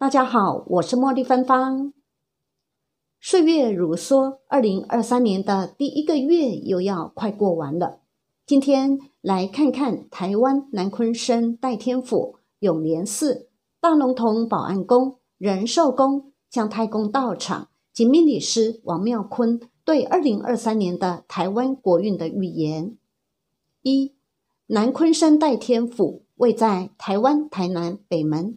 大家好，我是茉莉芬芳。岁月如梭，二零二三年的第一个月又要快过完了。今天来看看台湾南昆生戴天府永联寺大龙峒保安宫仁寿宫姜太公道场及命理师王妙坤对二零二三年的台湾国运的预言。一、南昆山戴天府位在台湾台南北门。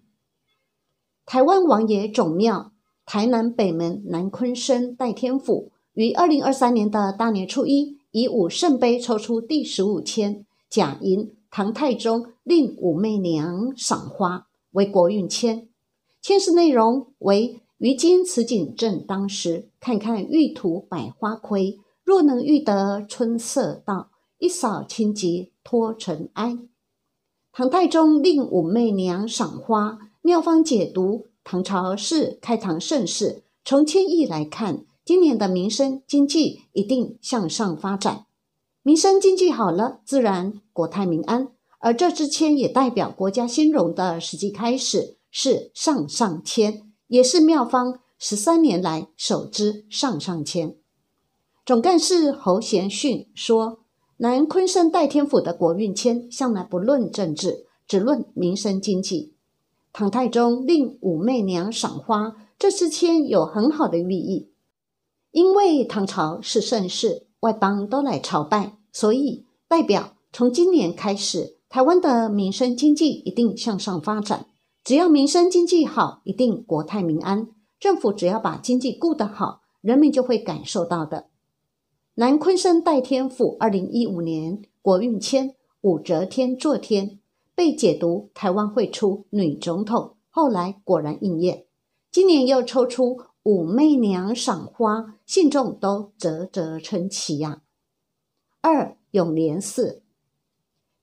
台湾王爷总庙，台南北门南坤生代天府于二零二三年的大年初一，以五圣杯抽出第十五签，甲寅，唐太宗令武媚娘赏花为国运签。签诗内容为：于今此景正当时，看看玉图百花魁。若能遇得春色到，一扫清吉脱尘埃。唐太宗令武媚娘赏花。妙方解读：唐朝是开唐盛世，从千亿来看，今年的民生经济一定向上发展。民生经济好了，自然国泰民安。而这支签也代表国家兴荣的实际开始，是上上签，也是妙方十三年来首支上上签。总干事侯贤训说：“南昆山代天府的国运签向来不论政治，只论民生经济。”唐太宗令武媚娘赏花，这支签有很好的寓意，因为唐朝是盛世，外邦都来朝拜，所以代表从今年开始，台湾的民生经济一定向上发展。只要民生经济好，一定国泰民安。政府只要把经济顾得好，人民就会感受到的。南昆山代天府，二零一五年国运签，武则天坐天。被解读台湾会出女总统，后来果然应验。今年又抽出武媚娘赏花，信众都啧啧称奇呀。二永联寺，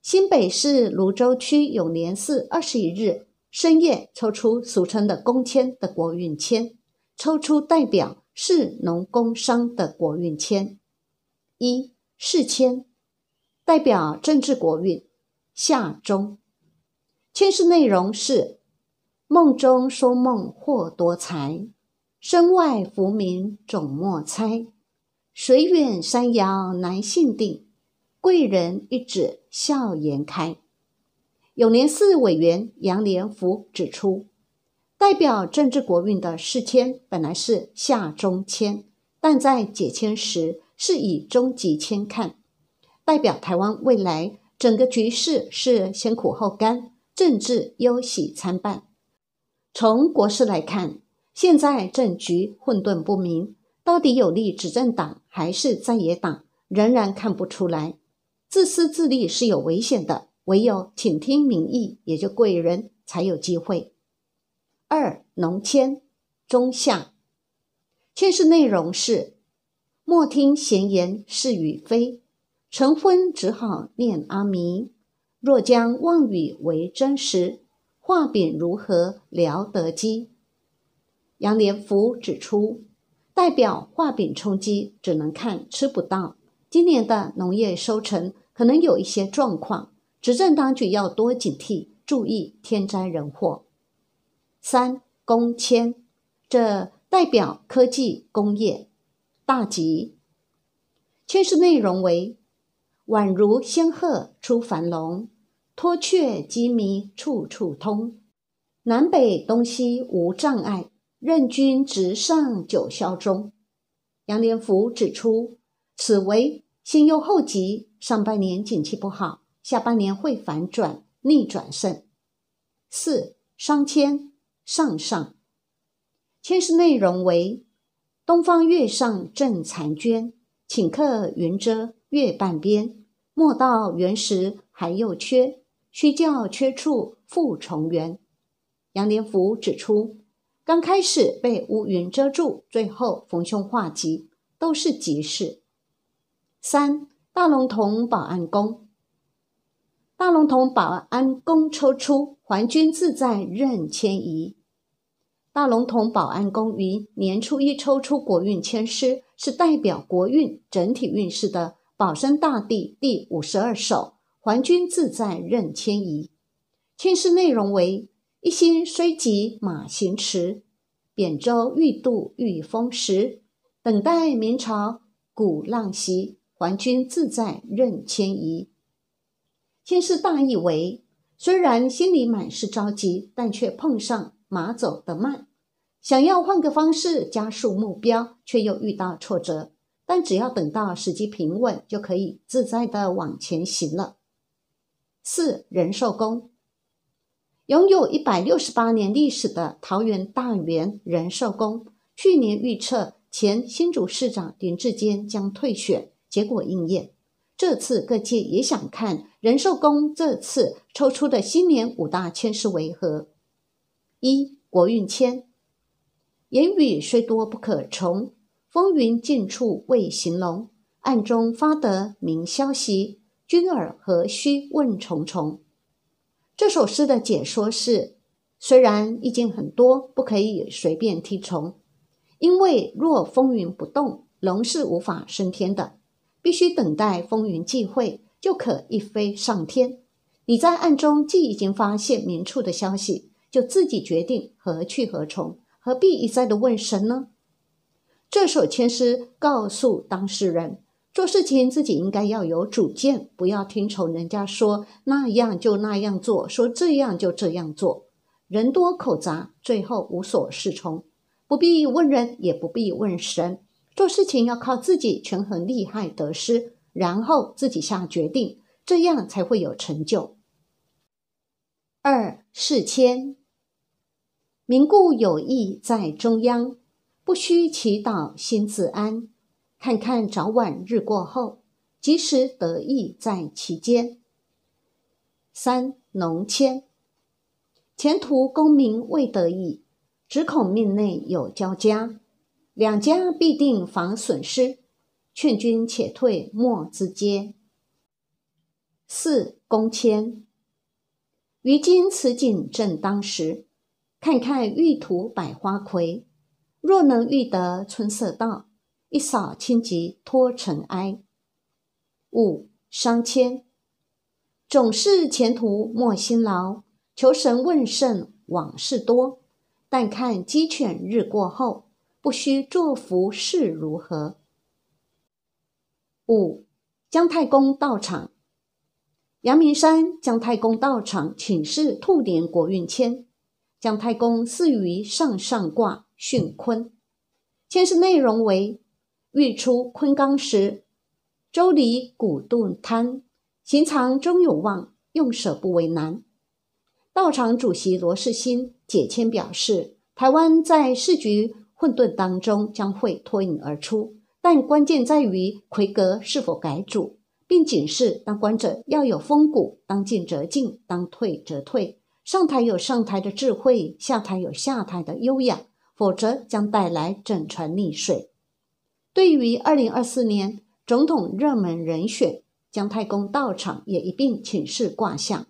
新北市芦洲区永联寺二十一日深夜抽出俗称的公签的国运签，抽出代表市农工商的国运签。一市签代表政治国运，下中。签示内容是：“梦中说梦或多财，身外浮名总莫猜。水远山遥难信定，贵人一指笑颜开。”永联寺委员杨连福指出，代表政治国运的四签本来是下中签，但在解签时是以中级签看，代表台湾未来整个局势是先苦后甘。政治忧喜参半，从国事来看，现在政局混沌不明，到底有利执政党还是在野党，仍然看不出来。自私自利是有危险的，唯有倾听民意，也就贵人才有机会。二农签中下，签是内容是：莫听闲言是与非，成婚只好念阿弥。若将妄语为真实，画饼如何聊得饥？杨连福指出，代表画饼充饥，只能看吃不到。今年的农业收成可能有一些状况，执政当局要多警惕，注意天灾人祸。三工签，这代表科技工业大吉。签释内容为。宛如仙鹤出凡笼，脱却羁迷处处通，南北东西无障碍，任君直上九霄中。杨连福指出，此为先忧后急。上半年景气不好，下半年会反转逆转胜。四商签上上，签是内容为：东方月上正残娟，请客云遮月半边。莫道原时还又缺，须教缺处复重圆。杨连福指出，刚开始被乌云遮住，最后逢凶化吉，都是吉事。三大龙童保安宫，大龙童保安宫抽出还君自在任迁移，大龙童保安宫于年初一抽出国运迁师，是代表国运整体运势的。保生大帝第五十二首，还君自在任迁移。千诗内容为：一心虽急马行迟，扁舟欲渡御风时。等待明朝鼓浪袭，还君自在任迁移。千诗大意为：虽然心里满是着急，但却碰上马走得慢，想要换个方式加速目标，却又遇到挫折。但只要等到时机平稳，就可以自在的往前行了。四仁寿宫，拥有一百六十八年历史的桃园大园仁寿宫，去年预测前新竹市长林志坚将退选，结果应验。这次各界也想看仁寿宫这次抽出的新年五大签是为何？一国运签，言语虽多不可从。风云尽处未行龙，暗中发得明消息。君儿何须问重重？这首诗的解说是：虽然意境很多，不可以随便听从。因为若风云不动，龙是无法升天的。必须等待风云际会，就可一飞上天。你在暗中既已经发现明处的消息，就自己决定何去何从，何必一再的问神呢？这首签诗告诉当事人，做事情自己应该要有主见，不要听从人家说那样就那样做，说这样就这样做。人多口杂，最后无所适从。不必问人，也不必问神，做事情要靠自己权衡利害得失，然后自己下决定，这样才会有成就。二世迁。民固有义在中央。不需祈祷心自安，看看早晚日过后，及时得意在其间。三农签，前途功名未得意，只恐命内有交加，两家必定防损失，劝君且退莫自接。四公签，于今此景正当时，看看玉兔百花魁。若能欲得春色到，一扫清结脱尘埃。五伤谦，总是前途莫辛劳，求神问圣往事多。但看鸡犬日过后，不须作福事如何？五姜太公道场，阳明山姜太公道场，请示兔年国运签。姜太公赐予上上卦。巽坤。签诗内容为：欲出坤刚时，周离古洞滩，行藏终有望，用舍不为难。道场主席罗世新解签表示，台湾在市局混沌当中将会脱颖而出，但关键在于奎阁是否改组，并警示当官者要有风骨，当进则进，当退则退，上台有上台的智慧，下台有下台的优雅。否则将带来整船溺水。对于二零二四年总统热门人选姜太公到场，也一并请示卦象。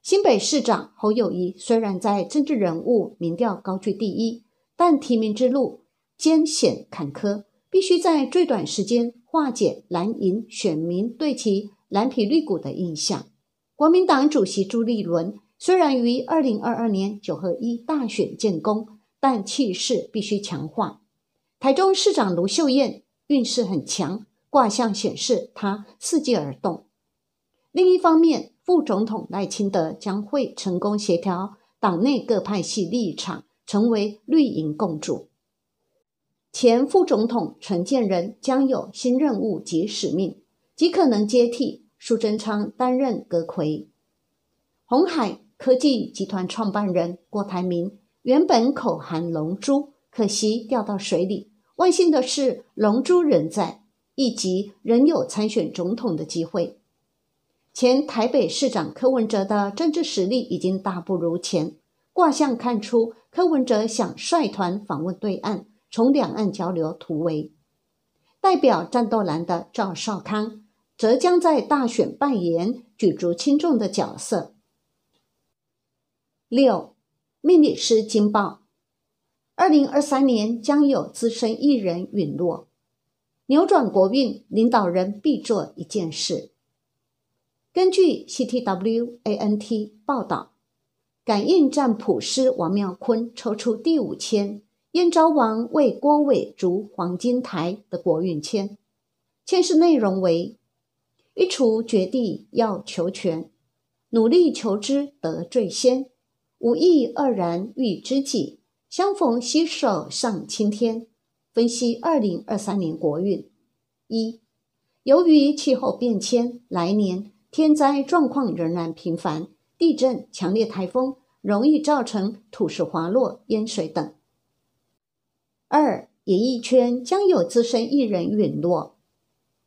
新北市长侯友谊虽然在政治人物民调高居第一，但提名之路艰险坎坷，必须在最短时间化解蓝营选民对其蓝皮绿骨的印象。国民党主席朱立伦虽然于二零二二年九合一大选建功。但气势必须强化。台中市长卢秀燕运势很强，卦象显示她伺机而动。另一方面，副总统赖清德将会成功协调党内各派系立场，成为绿营共主。前副总统陈建仁将有新任务及使命，极可能接替苏贞昌担任阁魁。红海科技集团创办人郭台铭。原本口含龙珠，可惜掉到水里。万幸的是，龙珠仍在，以及仍有参选总统的机会。前台北市长柯文哲的政治实力已经大不如前。卦象看出，柯文哲想率团访问对岸，从两岸交流突围。代表战斗蓝的赵少康，则将在大选扮演举足轻重的角色。六。命理师金报，二零二三年将有资深艺人陨落，扭转国运，领导人必做一件事。根据 C T W A N T 报道，感应战普师王妙坤抽出第五签，燕昭王为郭伟逐黄金台的国运签，签示内容为：一除绝地要求全，努力求之得最先。无意愕然遇知己，相逢携手上青天。分析二零二三年国运：一、由于气候变迁，来年天灾状况仍然频繁，地震、强烈台风容易造成土石滑落、淹水等。二、演艺圈将有资深艺人陨落。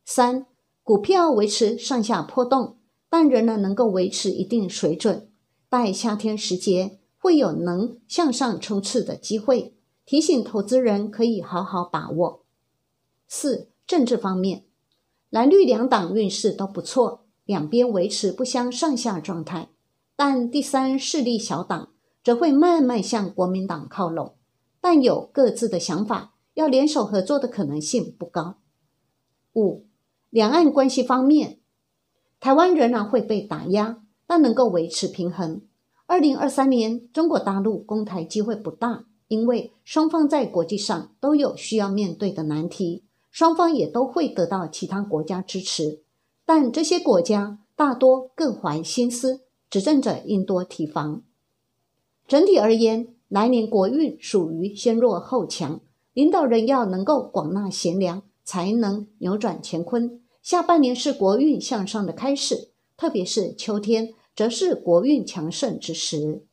三、股票维持上下波动，但仍然能够维持一定水准。在夏天时节，会有能向上冲刺的机会，提醒投资人可以好好把握。四、政治方面，蓝绿两党运势都不错，两边维持不相上下状态，但第三势力小党则会慢慢向国民党靠拢，但有各自的想法，要联手合作的可能性不高。五、两岸关系方面，台湾仍然会被打压。但能够维持平衡。二零二三年中国大陆攻台机会不大，因为双方在国际上都有需要面对的难题，双方也都会得到其他国家支持，但这些国家大多更怀心思，执政者应多提防。整体而言，来年国运属于先弱后强，领导人要能够广纳贤良，才能扭转乾坤。下半年是国运向上的开始，特别是秋天。则是国运强盛之时。